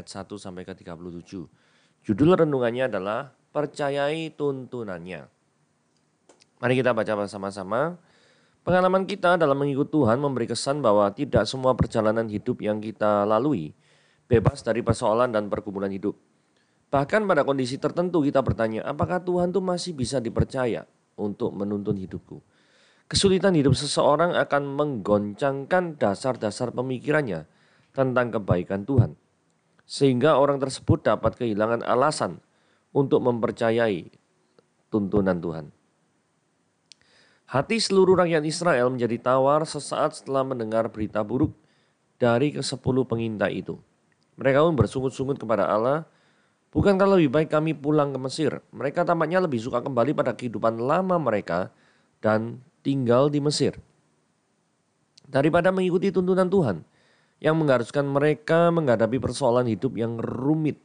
ayat 1 sampai ke 37. Judul renungannya adalah Percayai Tuntunannya. Mari kita baca bersama-sama. Pengalaman kita dalam mengikut Tuhan memberi kesan bahwa tidak semua perjalanan hidup yang kita lalui bebas dari persoalan dan pergumulan hidup. Bahkan pada kondisi tertentu kita bertanya, apakah Tuhan tuh masih bisa dipercaya untuk menuntun hidupku? Kesulitan hidup seseorang akan menggoncangkan dasar-dasar pemikirannya tentang kebaikan Tuhan sehingga orang tersebut dapat kehilangan alasan untuk mempercayai tuntunan Tuhan. Hati seluruh rakyat Israel menjadi tawar sesaat setelah mendengar berita buruk dari kesepuluh pengintai itu. Mereka pun bersungut-sungut kepada Allah, bukankah lebih baik kami pulang ke Mesir? Mereka tampaknya lebih suka kembali pada kehidupan lama mereka dan tinggal di Mesir. Daripada mengikuti tuntunan Tuhan, yang mengharuskan mereka menghadapi persoalan hidup yang rumit.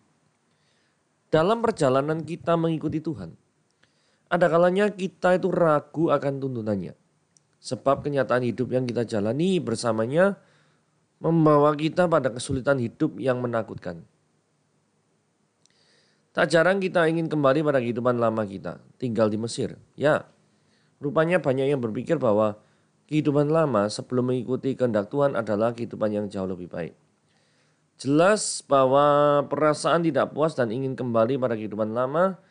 Dalam perjalanan kita mengikuti Tuhan, ada kalanya kita itu ragu akan tuntunannya. Sebab kenyataan hidup yang kita jalani bersamanya membawa kita pada kesulitan hidup yang menakutkan. Tak jarang kita ingin kembali pada kehidupan lama kita, tinggal di Mesir. Ya, rupanya banyak yang berpikir bahwa Kehidupan lama sebelum mengikuti kehendak Tuhan adalah kehidupan yang jauh lebih baik. Jelas bahwa perasaan tidak puas dan ingin kembali pada kehidupan lama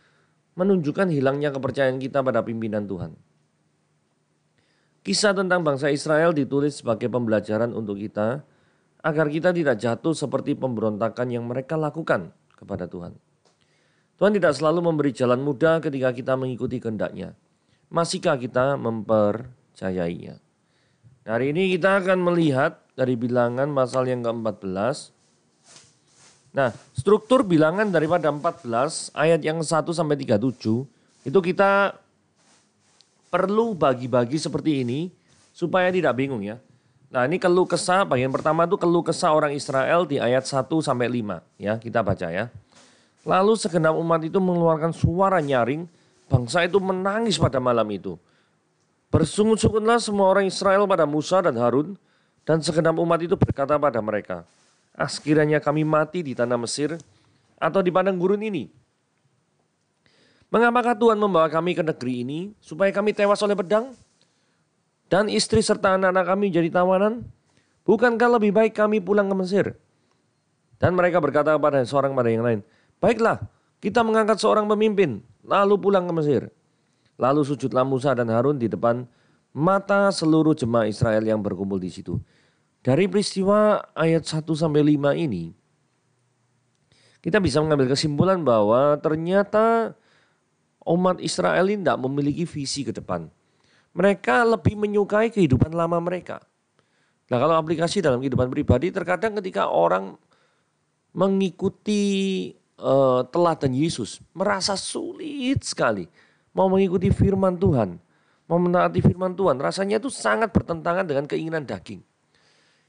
menunjukkan hilangnya kepercayaan kita pada pimpinan Tuhan. Kisah tentang bangsa Israel ditulis sebagai pembelajaran untuk kita agar kita tidak jatuh seperti pemberontakan yang mereka lakukan kepada Tuhan. Tuhan tidak selalu memberi jalan mudah ketika kita mengikuti kehendaknya. Masihkah kita mempercayainya? Hari ini kita akan melihat dari bilangan pasal yang ke-14. Nah, struktur bilangan daripada 14 ayat yang 1 sampai 37 itu kita perlu bagi-bagi seperti ini supaya tidak bingung ya. Nah, ini keluh kesah bagian pertama itu keluh kesah orang Israel di ayat 1 sampai 5 ya, kita baca ya. Lalu segenap umat itu mengeluarkan suara nyaring, bangsa itu menangis pada malam itu. Bersungut-sungutlah semua orang Israel pada Musa dan Harun, dan segenap umat itu berkata pada mereka, Ah kami mati di tanah Mesir atau di padang gurun ini. Mengapakah Tuhan membawa kami ke negeri ini supaya kami tewas oleh pedang? Dan istri serta anak-anak kami jadi tawanan? Bukankah lebih baik kami pulang ke Mesir? Dan mereka berkata kepada seorang pada yang lain, Baiklah, kita mengangkat seorang pemimpin, lalu pulang ke Mesir. Lalu sujudlah Musa dan Harun di depan mata seluruh jemaah Israel yang berkumpul di situ. Dari peristiwa ayat 1 sampai 5 ini, kita bisa mengambil kesimpulan bahwa ternyata umat Israel ini tidak memiliki visi ke depan. Mereka lebih menyukai kehidupan lama mereka. Nah kalau aplikasi dalam kehidupan pribadi, terkadang ketika orang mengikuti uh, eh, teladan Yesus, merasa sulit sekali mau mengikuti firman Tuhan, mau menaati firman Tuhan, rasanya itu sangat bertentangan dengan keinginan daging.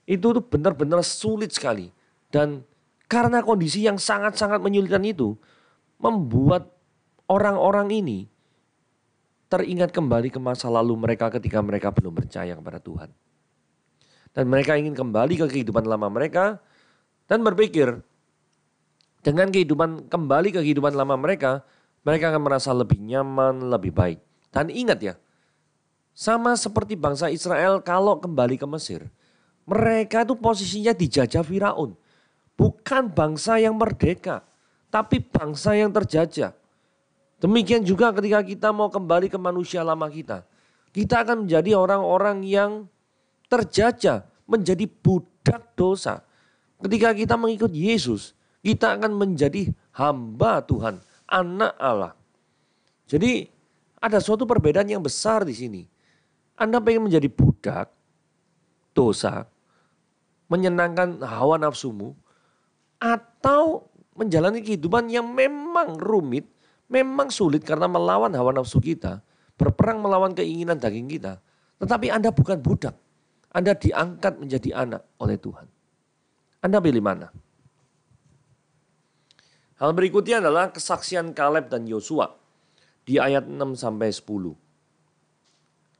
Itu tuh benar-benar sulit sekali. Dan karena kondisi yang sangat-sangat menyulitkan itu, membuat orang-orang ini teringat kembali ke masa lalu mereka ketika mereka belum percaya kepada Tuhan. Dan mereka ingin kembali ke kehidupan lama mereka dan berpikir dengan kehidupan kembali ke kehidupan lama mereka, mereka akan merasa lebih nyaman, lebih baik. Dan ingat ya, sama seperti bangsa Israel kalau kembali ke Mesir, mereka itu posisinya dijajah Firaun. Bukan bangsa yang merdeka, tapi bangsa yang terjajah. Demikian juga ketika kita mau kembali ke manusia lama kita. Kita akan menjadi orang-orang yang terjajah, menjadi budak dosa. Ketika kita mengikut Yesus, kita akan menjadi hamba Tuhan anak Allah. Jadi ada suatu perbedaan yang besar di sini. Anda pengen menjadi budak, dosa, menyenangkan hawa nafsumu, atau menjalani kehidupan yang memang rumit, memang sulit karena melawan hawa nafsu kita, berperang melawan keinginan daging kita. Tetapi Anda bukan budak, Anda diangkat menjadi anak oleh Tuhan. Anda pilih mana? Hal berikutnya adalah kesaksian Kaleb dan Yosua di ayat 6 sampai 10.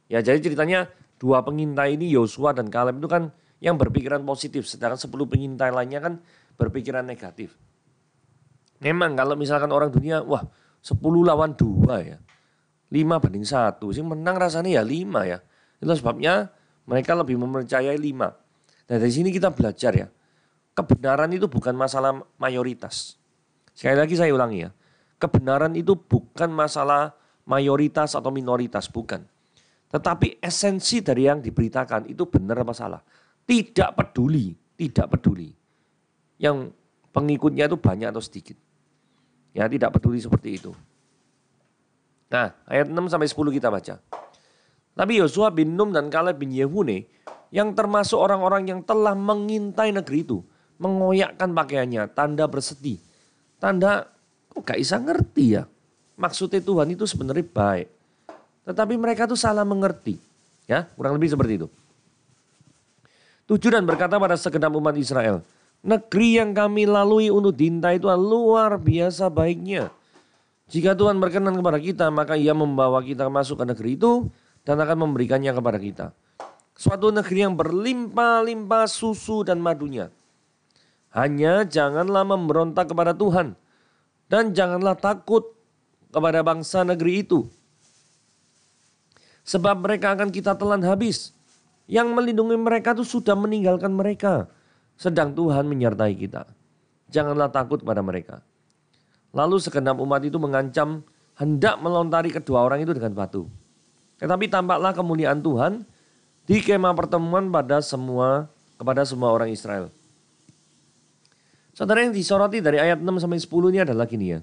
Ya, jadi ceritanya dua pengintai ini Yosua dan Kaleb itu kan yang berpikiran positif, sedangkan 10 pengintai lainnya kan berpikiran negatif. Memang kalau misalkan orang dunia, wah 10 lawan 2 ya. 5 banding 1, sih menang rasanya ya 5 ya. Itulah sebabnya mereka lebih mempercayai 5. Nah dari sini kita belajar ya, kebenaran itu bukan masalah mayoritas Sekali lagi saya ulangi ya. Kebenaran itu bukan masalah mayoritas atau minoritas, bukan. Tetapi esensi dari yang diberitakan itu benar apa salah. Tidak peduli, tidak peduli. Yang pengikutnya itu banyak atau sedikit. Ya, tidak peduli seperti itu. Nah, ayat 6 sampai 10 kita baca. Tapi Yosua bin Num dan Kaleb bin Yehune yang termasuk orang-orang yang telah mengintai negeri itu, mengoyakkan pakaiannya, tanda bersedih, tanda kok gak bisa ngerti ya. Maksudnya Tuhan itu sebenarnya baik. Tetapi mereka tuh salah mengerti. Ya, kurang lebih seperti itu. Tujuh dan berkata pada segenap umat Israel, negeri yang kami lalui untuk dintai Tuhan luar biasa baiknya. Jika Tuhan berkenan kepada kita, maka ia membawa kita masuk ke negeri itu dan akan memberikannya kepada kita. Suatu negeri yang berlimpah-limpah susu dan madunya. Hanya janganlah memberontak kepada Tuhan dan janganlah takut kepada bangsa negeri itu. Sebab mereka akan kita telan habis. Yang melindungi mereka itu sudah meninggalkan mereka. Sedang Tuhan menyertai kita. Janganlah takut kepada mereka. Lalu segenap umat itu mengancam hendak melontari kedua orang itu dengan batu. Tetapi tampaklah kemuliaan Tuhan di kemah pertemuan pada semua kepada semua orang Israel. Saudara yang disoroti dari ayat 6 sampai 10 ini adalah gini ya.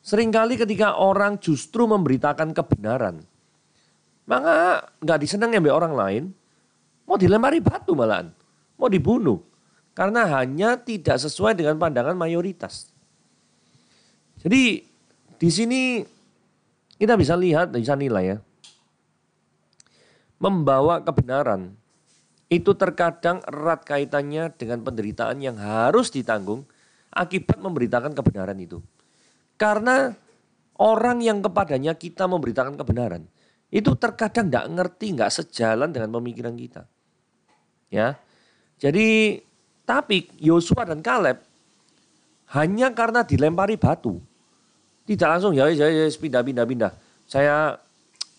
Seringkali ketika orang justru memberitakan kebenaran, maka nggak disenangi oleh orang lain, mau dilempari batu malahan, mau dibunuh. Karena hanya tidak sesuai dengan pandangan mayoritas. Jadi di sini kita bisa lihat, bisa nilai ya. Membawa kebenaran itu terkadang erat kaitannya dengan penderitaan yang harus ditanggung akibat memberitakan kebenaran itu. Karena orang yang kepadanya kita memberitakan kebenaran itu terkadang tidak ngerti, nggak sejalan dengan pemikiran kita. Ya, jadi tapi Yosua dan Kaleb hanya karena dilempari batu, tidak langsung ya, ya, ya pindah, pindah, pindah. Saya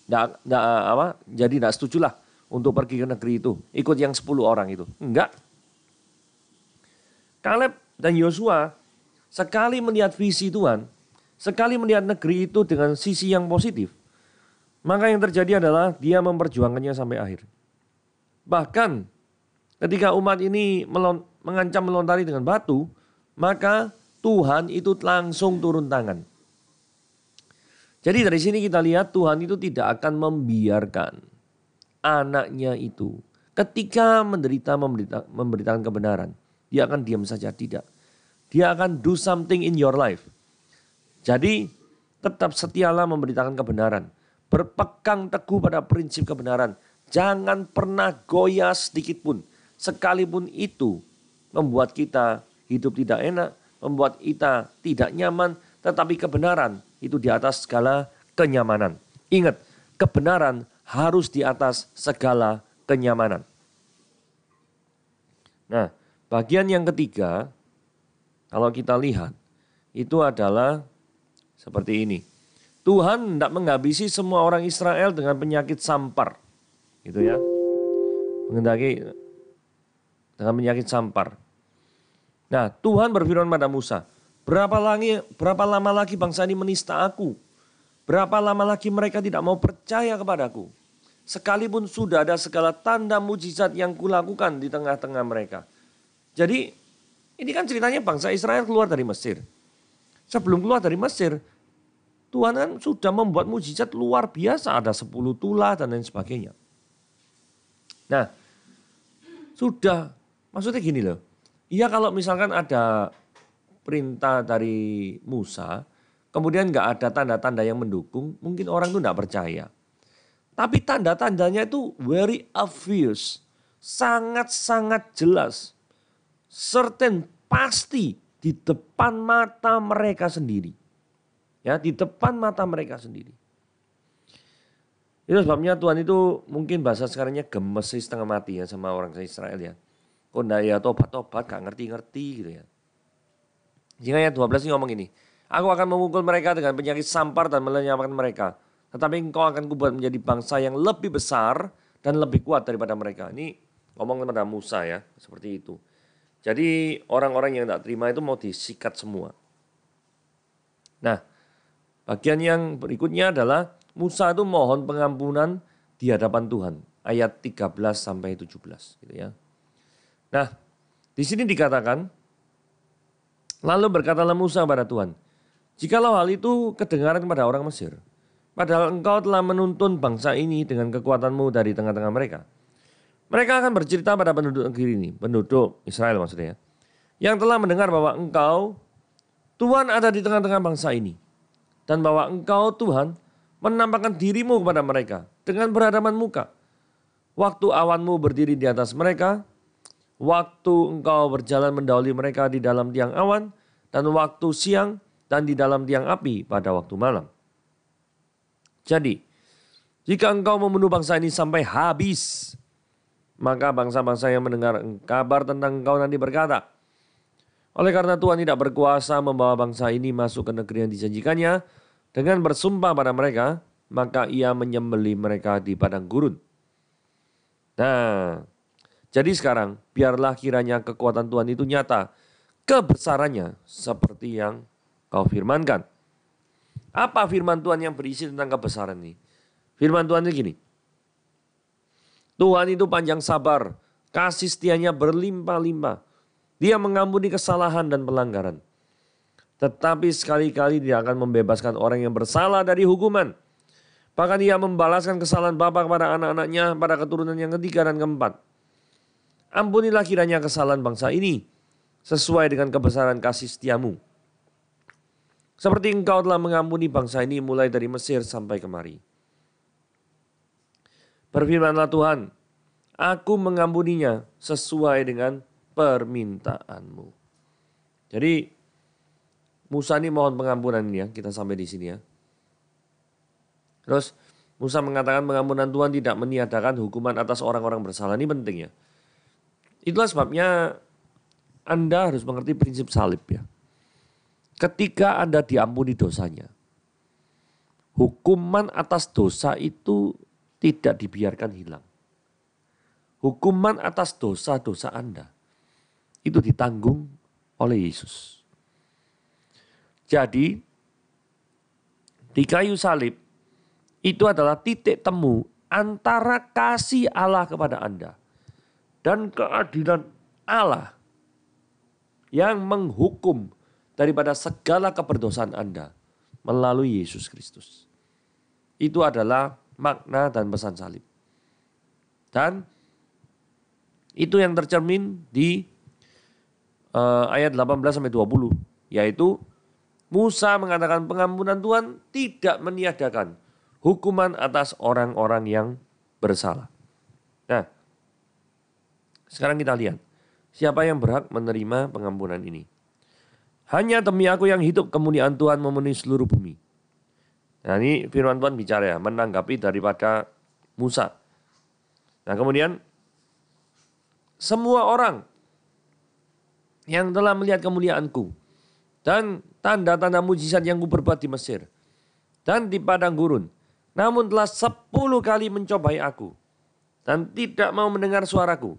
tidak apa, jadi tidak setuju lah untuk pergi ke negeri itu. Ikut yang 10 orang itu. Enggak. Kaleb dan Yosua sekali melihat visi Tuhan, sekali melihat negeri itu dengan sisi yang positif, maka yang terjadi adalah dia memperjuangkannya sampai akhir. Bahkan ketika umat ini melon, mengancam melontari dengan batu, maka Tuhan itu langsung turun tangan. Jadi dari sini kita lihat Tuhan itu tidak akan membiarkan anaknya itu. Ketika menderita memberita, memberitakan kebenaran, dia akan diam saja tidak. Dia akan do something in your life. Jadi tetap setialah memberitakan kebenaran. Berpegang teguh pada prinsip kebenaran. Jangan pernah goyah sedikit pun. Sekalipun itu membuat kita hidup tidak enak, membuat kita tidak nyaman, tetapi kebenaran itu di atas segala kenyamanan. Ingat, kebenaran harus di atas segala kenyamanan. Nah, bagian yang ketiga, kalau kita lihat, itu adalah seperti ini. Tuhan tidak menghabisi semua orang Israel dengan penyakit sampar. Gitu ya. Mengendaki dengan penyakit sampar. Nah, Tuhan berfirman pada Musa, "Berapa langi berapa lama lagi bangsa ini menista aku? Berapa lama lagi mereka tidak mau percaya kepadaku?" sekalipun sudah ada segala tanda mujizat yang kulakukan di tengah-tengah mereka. Jadi ini kan ceritanya bangsa Israel keluar dari Mesir. Sebelum keluar dari Mesir, Tuhan kan sudah membuat mujizat luar biasa, ada sepuluh tulah dan lain sebagainya. Nah, sudah maksudnya gini loh. Iya kalau misalkan ada perintah dari Musa, kemudian nggak ada tanda-tanda yang mendukung, mungkin orang itu nggak percaya. Tapi tanda-tandanya itu very obvious. Sangat-sangat jelas. Certain pasti di depan mata mereka sendiri. Ya, di depan mata mereka sendiri. Itu sebabnya Tuhan itu mungkin bahasa sekarangnya gemes sih setengah mati ya sama orang Israel ya. Kok enggak ya tobat-tobat gak ngerti-ngerti gitu ya. Sehingga ayat 12 ini ngomong ini. Aku akan memukul mereka dengan penyakit sampar dan melenyapkan mereka. Tetapi engkau akan kubuat menjadi bangsa yang lebih besar dan lebih kuat daripada mereka. Ini ngomong kepada Musa ya, seperti itu. Jadi orang-orang yang tidak terima itu mau disikat semua. Nah, bagian yang berikutnya adalah Musa itu mohon pengampunan di hadapan Tuhan. Ayat 13 sampai 17 gitu ya. Nah, di sini dikatakan, Lalu berkatalah Musa kepada Tuhan, Jikalau hal itu kedengaran kepada orang Mesir, Padahal engkau telah menuntun bangsa ini dengan kekuatanmu dari tengah-tengah mereka. Mereka akan bercerita pada penduduk negeri ini, penduduk Israel maksudnya, ya, yang telah mendengar bahwa engkau Tuhan ada di tengah-tengah bangsa ini. Dan bahwa engkau Tuhan menampakkan dirimu kepada mereka dengan berhadapan muka. Waktu awanmu berdiri di atas mereka, waktu engkau berjalan mendahului mereka di dalam tiang awan, dan waktu siang dan di dalam tiang api pada waktu malam. Jadi, jika engkau membunuh bangsa ini sampai habis, maka bangsa-bangsa yang mendengar kabar tentang engkau nanti berkata, oleh karena Tuhan tidak berkuasa membawa bangsa ini masuk ke negeri yang dijanjikannya, dengan bersumpah pada mereka, maka ia menyembeli mereka di padang gurun. Nah, jadi sekarang biarlah kiranya kekuatan Tuhan itu nyata, kebesarannya seperti yang kau firmankan. Apa firman Tuhan yang berisi tentang kebesaran ini? Firman Tuhan itu gini. Tuhan itu panjang sabar, kasih setianya berlimpah-limpah. Dia mengampuni kesalahan dan pelanggaran. Tetapi sekali-kali dia akan membebaskan orang yang bersalah dari hukuman. Bahkan Dia membalaskan kesalahan Bapak kepada anak-anaknya pada keturunan yang ketiga dan keempat. Ampunilah kiranya kesalahan bangsa ini sesuai dengan kebesaran kasih setiamu seperti engkau telah mengampuni bangsa ini mulai dari Mesir sampai kemari. Berfirmanlah Tuhan, aku mengampuninya sesuai dengan permintaanmu. Jadi Musa ini mohon pengampunan ini ya, kita sampai di sini ya. Terus Musa mengatakan pengampunan Tuhan tidak meniadakan hukuman atas orang-orang bersalah. Ini penting ya. Itulah sebabnya Anda harus mengerti prinsip salib ya ketika Anda diampuni dosanya. Hukuman atas dosa itu tidak dibiarkan hilang. Hukuman atas dosa-dosa Anda itu ditanggung oleh Yesus. Jadi, di kayu salib itu adalah titik temu antara kasih Allah kepada Anda dan keadilan Allah yang menghukum daripada segala keberdosaan Anda melalui Yesus Kristus. Itu adalah makna dan pesan salib. Dan itu yang tercermin di uh, ayat 18 sampai 20 yaitu Musa mengatakan pengampunan Tuhan tidak meniadakan hukuman atas orang-orang yang bersalah. Nah, sekarang kita lihat siapa yang berhak menerima pengampunan ini. Hanya demi aku yang hidup kemuliaan Tuhan memenuhi seluruh bumi. Nah ini firman Tuhan bicara ya, menanggapi daripada Musa. Nah kemudian semua orang yang telah melihat kemuliaanku dan tanda-tanda mujizat yang kuperbuat di Mesir dan di padang gurun. Namun telah sepuluh kali mencobai aku dan tidak mau mendengar suaraku.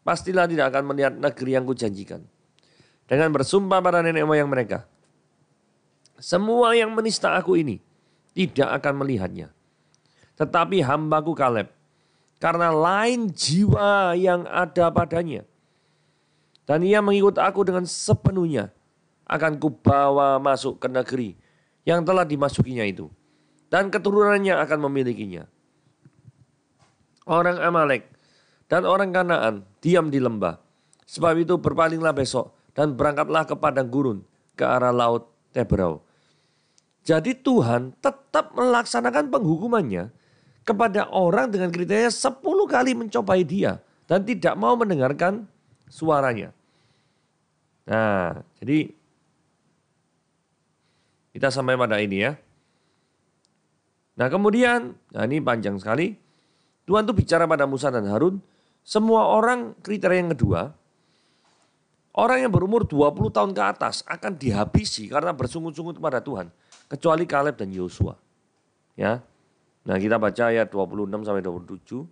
Pastilah tidak akan melihat negeri yang kujanjikan dengan bersumpah pada nenek moyang mereka. Semua yang menista aku ini tidak akan melihatnya. Tetapi hambaku Kaleb, karena lain jiwa yang ada padanya. Dan ia mengikut aku dengan sepenuhnya. Akan kubawa masuk ke negeri yang telah dimasukinya itu. Dan keturunannya akan memilikinya. Orang Amalek dan orang Kanaan diam di lembah. Sebab itu berpalinglah besok dan berangkatlah ke padang gurun ke arah laut Tebrau. Jadi Tuhan tetap melaksanakan penghukumannya kepada orang dengan kriteria 10 kali mencobai dia dan tidak mau mendengarkan suaranya. Nah, jadi kita sampai pada ini ya. Nah kemudian, nah ini panjang sekali. Tuhan itu bicara pada Musa dan Harun, semua orang kriteria yang kedua, Orang yang berumur 20 tahun ke atas akan dihabisi karena bersungut-sungut kepada Tuhan. Kecuali Kaleb dan Yosua. Ya. Nah kita baca ayat 26 sampai 27.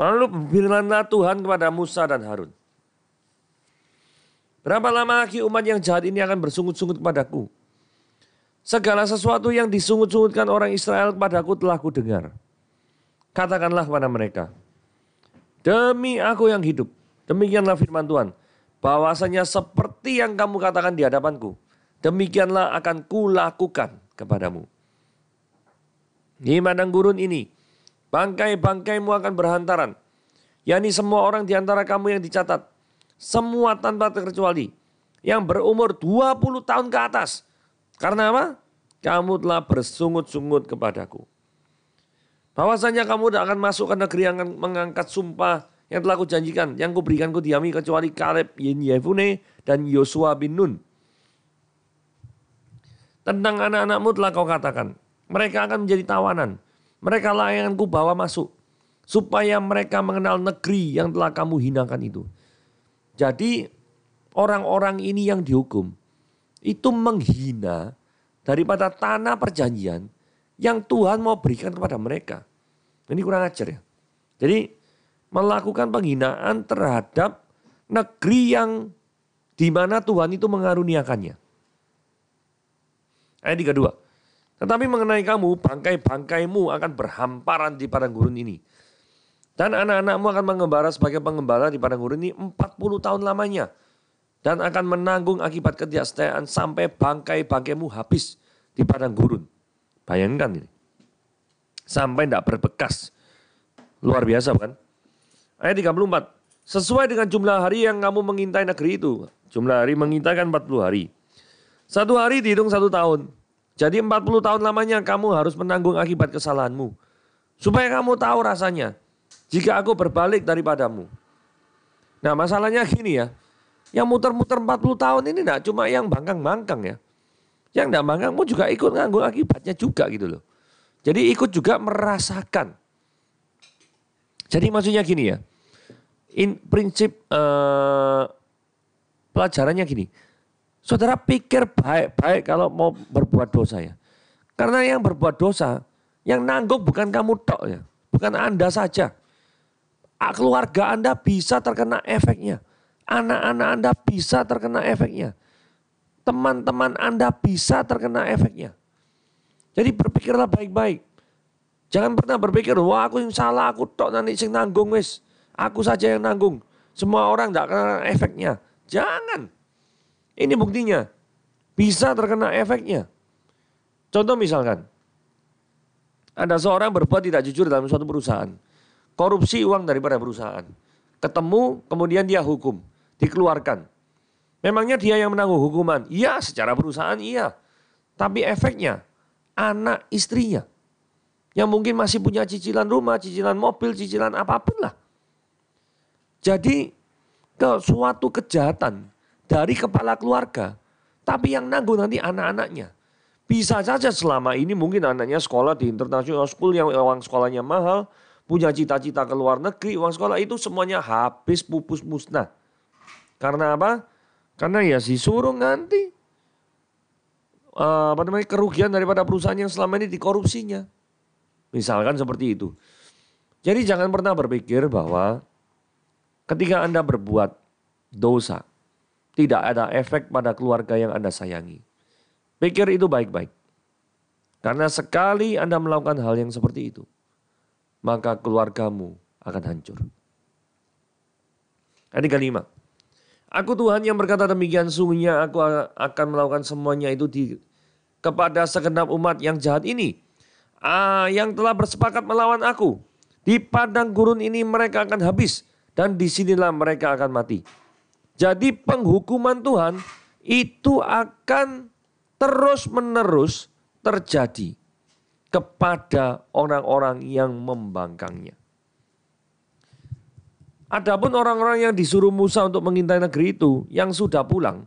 Lalu bilanglah Tuhan kepada Musa dan Harun. Berapa lama lagi umat yang jahat ini akan bersungut-sungut kepadaku? Segala sesuatu yang disungut-sungutkan orang Israel kepadaku telah kudengar. Katakanlah kepada mereka, Demi aku yang hidup, demikianlah firman Tuhan, bahwasanya seperti yang kamu katakan di hadapanku, demikianlah akan kulakukan kepadamu. Di padang gurun ini, bangkai-bangkaimu akan berhantaran, yakni semua orang di antara kamu yang dicatat, semua tanpa terkecuali, yang berumur 20 tahun ke atas. Karena apa? Kamu telah bersungut-sungut kepadaku. Bahwasanya kamu tidak akan masuk ke negeri yang mengangkat sumpah yang telah kujanjikan, yang kuberikan kudiami kecuali Kaleb bin Yefune dan Yosua bin Nun. Tentang anak-anakmu telah kau katakan, mereka akan menjadi tawanan. Mereka lah yang ku bawa masuk, supaya mereka mengenal negeri yang telah kamu hinakan itu. Jadi orang-orang ini yang dihukum, itu menghina daripada tanah perjanjian yang Tuhan mau berikan kepada mereka. Ini kurang ajar ya. Jadi melakukan penghinaan terhadap negeri yang di mana Tuhan itu mengaruniakannya. Ayat 32. Tetapi mengenai kamu, bangkai-bangkaimu akan berhamparan di padang gurun ini. Dan anak-anakmu akan mengembara sebagai pengembara di padang gurun ini 40 tahun lamanya. Dan akan menanggung akibat ketidaksetiaan sampai bangkai-bangkaimu habis di padang gurun. Bayangkan ini sampai tidak berbekas. Luar biasa bukan? Ayat 34. Sesuai dengan jumlah hari yang kamu mengintai negeri itu. Jumlah hari mengintai kan 40 hari. Satu hari dihitung satu tahun. Jadi 40 tahun lamanya kamu harus menanggung akibat kesalahanmu. Supaya kamu tahu rasanya. Jika aku berbalik daripadamu. Nah masalahnya gini ya. Yang muter-muter 40 tahun ini enggak cuma yang bangkang-bangkang ya. Yang tidak bangkang pun juga ikut nganggung akibatnya juga gitu loh. Jadi ikut juga merasakan. Jadi maksudnya gini ya, in prinsip uh, pelajarannya gini, saudara pikir baik-baik kalau mau berbuat dosa ya. Karena yang berbuat dosa, yang nanggung bukan kamu tok ya, bukan anda saja. Keluarga anda bisa terkena efeknya, anak-anak anda bisa terkena efeknya, teman-teman anda bisa terkena efeknya. Jadi berpikirlah baik-baik. Jangan pernah berpikir, wah aku yang salah, aku tok nanti sing nanggung wis. Aku saja yang nanggung. Semua orang tidak kena efeknya. Jangan. Ini buktinya. Bisa terkena efeknya. Contoh misalkan. Ada seorang berbuat tidak jujur dalam suatu perusahaan. Korupsi uang daripada perusahaan. Ketemu, kemudian dia hukum. Dikeluarkan. Memangnya dia yang menanggung hukuman? Iya, secara perusahaan iya. Tapi efeknya, anak istrinya. Yang mungkin masih punya cicilan rumah, cicilan mobil, cicilan apapun lah. Jadi ke suatu kejahatan dari kepala keluarga, tapi yang nanggung nanti anak-anaknya. Bisa saja selama ini mungkin anaknya sekolah di international school yang uang sekolahnya mahal, punya cita-cita ke luar negeri, uang sekolah itu semuanya habis pupus musnah. Karena apa? Karena ya si suruh nanti uh, apa namanya kerugian daripada perusahaan yang selama ini dikorupsinya. Misalkan seperti itu. Jadi jangan pernah berpikir bahwa ketika Anda berbuat dosa, tidak ada efek pada keluarga yang Anda sayangi. Pikir itu baik-baik. Karena sekali Anda melakukan hal yang seperti itu, maka keluargamu akan hancur. Ini kelima, Aku Tuhan yang berkata demikian sungguhnya aku akan melakukan semuanya itu di kepada segenap umat yang jahat ini. Ah, yang telah bersepakat melawan aku. Di padang gurun ini mereka akan habis dan disinilah mereka akan mati. Jadi penghukuman Tuhan itu akan terus-menerus terjadi kepada orang-orang yang membangkangnya. Adapun orang-orang yang disuruh Musa untuk mengintai negeri itu yang sudah pulang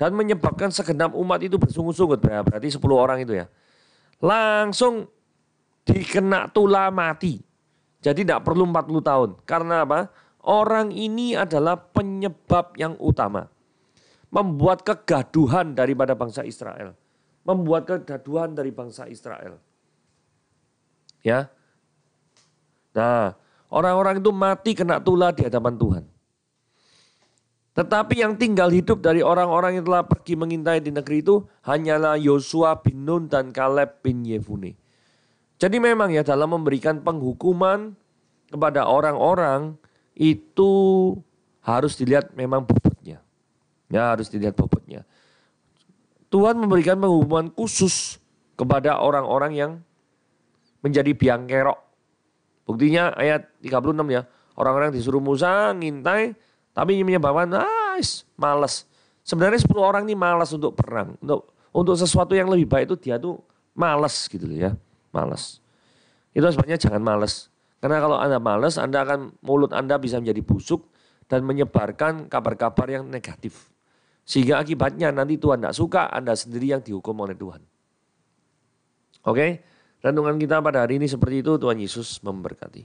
dan menyebabkan segenap umat itu bersungut-sungut berarti 10 orang itu ya. Langsung dikena tula mati. Jadi tidak perlu 40 tahun. Karena apa? Orang ini adalah penyebab yang utama. Membuat kegaduhan daripada bangsa Israel. Membuat kegaduhan dari bangsa Israel. Ya. Nah, Orang-orang itu mati kena tula di hadapan Tuhan. Tetapi yang tinggal hidup dari orang-orang yang telah pergi mengintai di negeri itu hanyalah Yosua bin Nun dan Kaleb bin Yefune. Jadi memang ya dalam memberikan penghukuman kepada orang-orang itu harus dilihat memang bobotnya. Ya harus dilihat bobotnya. Tuhan memberikan penghukuman khusus kepada orang-orang yang menjadi biang kerok Buktinya ayat 36 ya. Orang-orang disuruh Musa ngintai tapi menyebabkan ah males. Sebenarnya 10 orang ini males untuk perang. Untuk untuk sesuatu yang lebih baik itu dia tuh males gitu ya. males. Itu sebabnya jangan males Karena kalau Anda males Anda akan mulut Anda bisa menjadi busuk dan menyebarkan kabar-kabar yang negatif. Sehingga akibatnya nanti Tuhan tidak suka, Anda sendiri yang dihukum oleh Tuhan. Oke? Okay? Renungan kita pada hari ini seperti itu Tuhan Yesus memberkati.